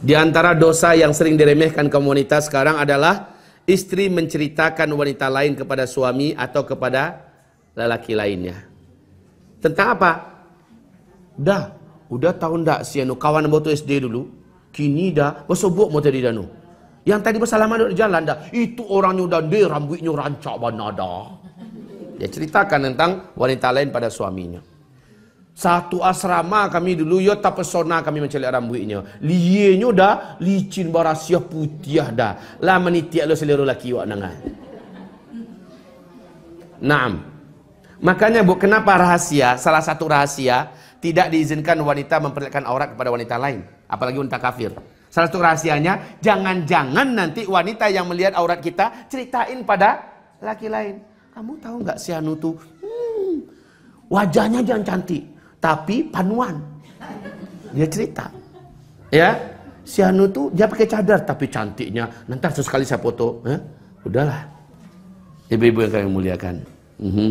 Di antara dosa yang sering diremehkan kaum wanita sekarang adalah istri menceritakan wanita lain kepada suami atau kepada lelaki lainnya. Tentang apa? Dah, udah tahun ndak si anu kawan tuh SD dulu, kini dah bosobok mau tadi danu. Yang tadi bersalaman di jalan dah, itu orangnya udah deh, rambutnya rancak banada. Dia ceritakan tentang wanita lain pada suaminya. Satu asrama kami dulu yo ya tak pesona kami mencelik rambutnya. Lienyo dah licin barasia putih dah. Lah menitiak lo selero laki wak nangan. Ah. Naam. Makanya bu, kenapa rahasia, salah satu rahasia, tidak diizinkan wanita memperlihatkan aurat kepada wanita lain. Apalagi wanita kafir. Salah satu rahasianya, jangan-jangan nanti wanita yang melihat aurat kita, ceritain pada laki lain. Kamu tahu nggak si Anu tuh, hmm, wajahnya jangan cantik tapi panuan. Dia cerita. Ya, si Anu tuh dia pakai cadar tapi cantiknya. Nanti sesekali saya foto, Ya? udahlah. Ibu-ibu yang kami muliakan. Mm -hmm.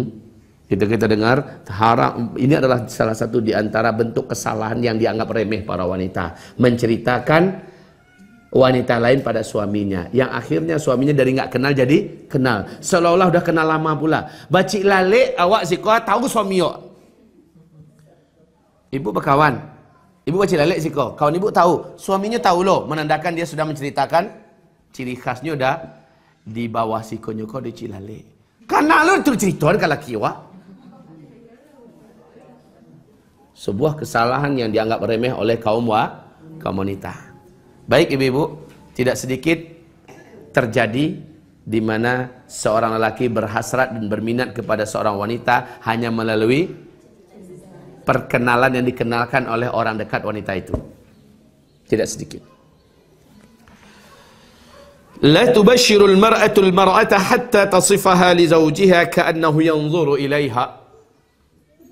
Kita kita dengar haram ini adalah salah satu di antara bentuk kesalahan yang dianggap remeh para wanita menceritakan wanita lain pada suaminya yang akhirnya suaminya dari nggak kenal jadi kenal seolah-olah udah kenal lama pula baci lale awak kau tahu suami yo Ibu berkawan. Ibu baca sih siko. Kawan ibu tahu. Suaminya tahu loh. Menandakan dia sudah menceritakan. Ciri khasnya udah di bawah si kau di cilale. Karena lo cerita kan laki wak. Sebuah kesalahan yang dianggap remeh oleh kaum wa, kaum wanita. Baik ibu-ibu, tidak sedikit terjadi di mana seorang lelaki berhasrat dan berminat kepada seorang wanita hanya melalui perkenalan yang dikenalkan oleh orang dekat wanita itu. Tidak sedikit. لا تبشر المرأة المرأة حتى تصفها لزوجها كأنه ينظر إليها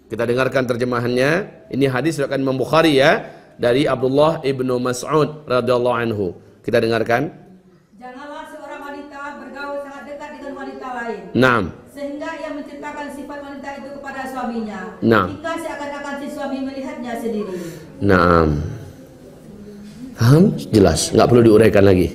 Kita dengarkan terjemahannya. Ini hadis riwayat Imam Bukhari ya dari Abdullah ibnu Mas'ud radhiyallahu anhu. Kita dengarkan. Janganlah seorang wanita bergaul sangat dekat dengan wanita lain. Naam yang menciptakan sifat wanita itu kepada suaminya. Nah. Jika seakan-akan si suami melihatnya sendiri. Nah. Paham? Jelas, nggak perlu diuraikan lagi.